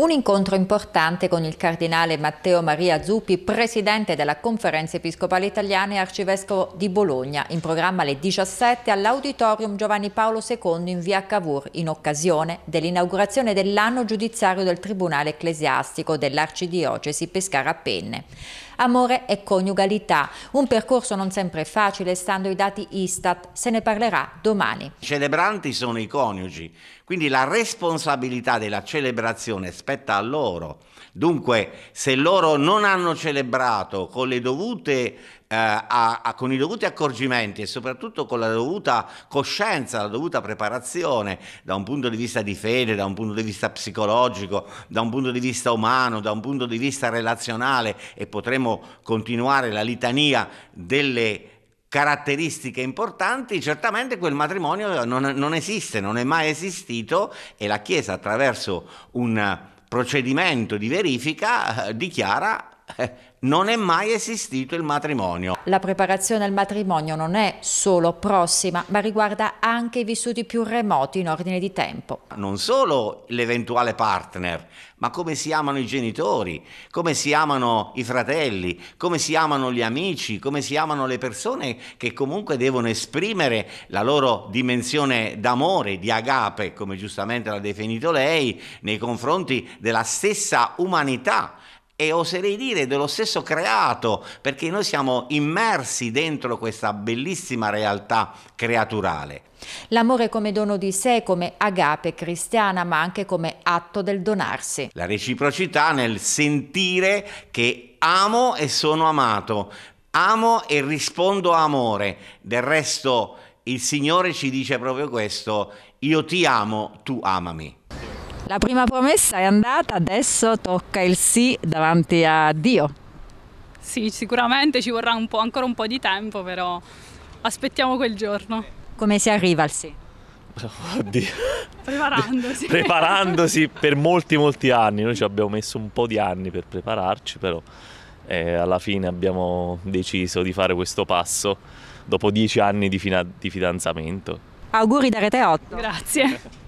Un incontro importante con il cardinale Matteo Maria Zuppi, presidente della Conferenza Episcopale Italiana e arcivescovo di Bologna, in programma alle 17 all'Auditorium Giovanni Paolo II in via Cavour, in occasione dell'inaugurazione dell'anno giudiziario del Tribunale Ecclesiastico dell'Arcidiocesi Pescara Penne amore e coniugalità. Un percorso non sempre facile, stando ai dati Istat. Se ne parlerà domani. I celebranti sono i coniugi, quindi la responsabilità della celebrazione spetta a loro. Dunque, se loro non hanno celebrato con le dovute eh, a, a, con i dovuti accorgimenti e soprattutto con la dovuta coscienza, la dovuta preparazione da un punto di vista di fede, da un punto di vista psicologico, da un punto di vista umano, da un punto di vista relazionale e potremo continuare la litania delle caratteristiche importanti, certamente quel matrimonio non, non esiste, non è mai esistito e la Chiesa attraverso un procedimento di verifica eh, dichiara eh, non è mai esistito il matrimonio. La preparazione al matrimonio non è solo prossima, ma riguarda anche i vissuti più remoti in ordine di tempo. Non solo l'eventuale partner, ma come si amano i genitori, come si amano i fratelli, come si amano gli amici, come si amano le persone che comunque devono esprimere la loro dimensione d'amore, di agape, come giustamente l'ha definito lei, nei confronti della stessa umanità e oserei dire dello stesso creato, perché noi siamo immersi dentro questa bellissima realtà creaturale. L'amore come dono di sé, come agape cristiana, ma anche come atto del donarsi. La reciprocità nel sentire che amo e sono amato, amo e rispondo a amore. Del resto il Signore ci dice proprio questo, io ti amo, tu amami. La prima promessa è andata, adesso tocca il sì davanti a Dio. Sì, sicuramente ci vorrà un ancora un po' di tempo, però aspettiamo quel giorno. Come si arriva al sì? Oddio. Preparandosi. Preparandosi per molti molti anni, noi ci abbiamo messo un po' di anni per prepararci, però eh, alla fine abbiamo deciso di fare questo passo dopo dieci anni di, di fidanzamento. Auguri da Rete 8. Grazie.